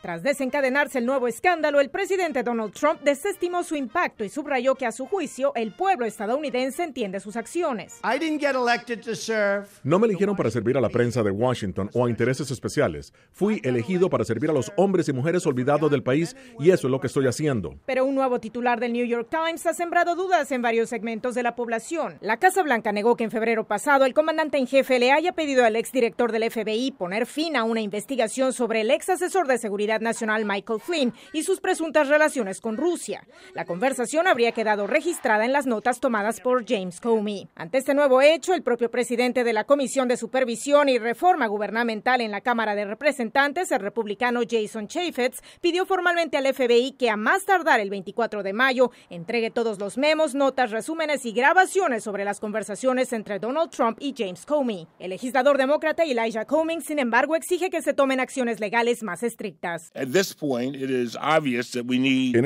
Tras desencadenarse el nuevo escándalo, el presidente Donald Trump desestimó su impacto y subrayó que a su juicio el pueblo estadounidense entiende sus acciones. No me eligieron para servir a la prensa de Washington o a intereses especiales. Fui elegido para servir a los hombres y mujeres olvidados del país y eso es lo que estoy haciendo. Pero un nuevo titular del New York Times ha sembrado dudas en varios segmentos de la población. La Casa Blanca negó que en febrero pasado el comandante en jefe le haya pedido al exdirector del FBI poner fin a una investigación sobre el ex asesor de seguridad nacional Michael Flynn y sus presuntas relaciones con Rusia. La conversación habría quedado registrada en las notas tomadas por James Comey. Ante este nuevo hecho, el propio presidente de la Comisión de Supervisión y Reforma Gubernamental en la Cámara de Representantes, el republicano Jason Chaffetz, pidió formalmente al FBI que a más tardar el 24 de mayo entregue todos los memos, notas, resúmenes y grabaciones sobre las conversaciones entre Donald Trump y James Comey. El legislador demócrata Elijah Cummings, sin embargo, exige que se tomen acciones legales más estrictas. En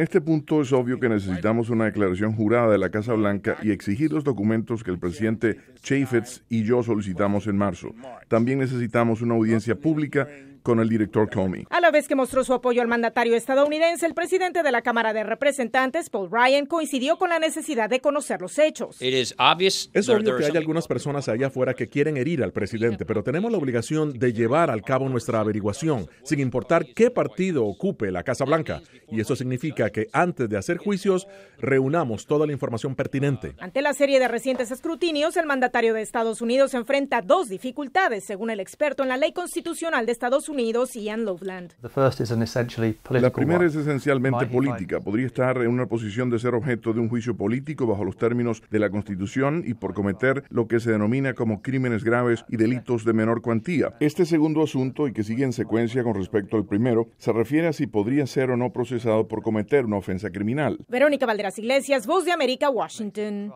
este punto es obvio que necesitamos una declaración jurada de la Casa Blanca y exigir los documentos que el presidente Chaffetz y yo solicitamos en marzo. También necesitamos una audiencia pública con el director Comey. A la vez que mostró su apoyo al mandatario estadounidense, el presidente de la Cámara de Representantes, Paul Ryan, coincidió con la necesidad de conocer los hechos. Es obvio que hay algunas personas allá afuera que quieren herir al presidente, pero tenemos la obligación de llevar al cabo nuestra averiguación, sin importar qué partido ocupe la Casa Blanca. Y eso significa que antes de hacer juicios, reunamos toda la información pertinente. Ante la serie de recientes escrutinios, el mandatario de Estados Unidos enfrenta dos dificultades, según el experto en la ley constitucional de Estados Unidos la primera es esencialmente política. Podría estar en una posición de ser objeto de un juicio político bajo los términos de la Constitución y por cometer lo que se denomina como crímenes graves y delitos de menor cuantía. Este segundo asunto, y que sigue en secuencia con respecto al primero, se refiere a si podría ser o no procesado por cometer una ofensa criminal. Verónica Valderas Iglesias, Voz de América, Washington.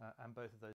Uh, and both of those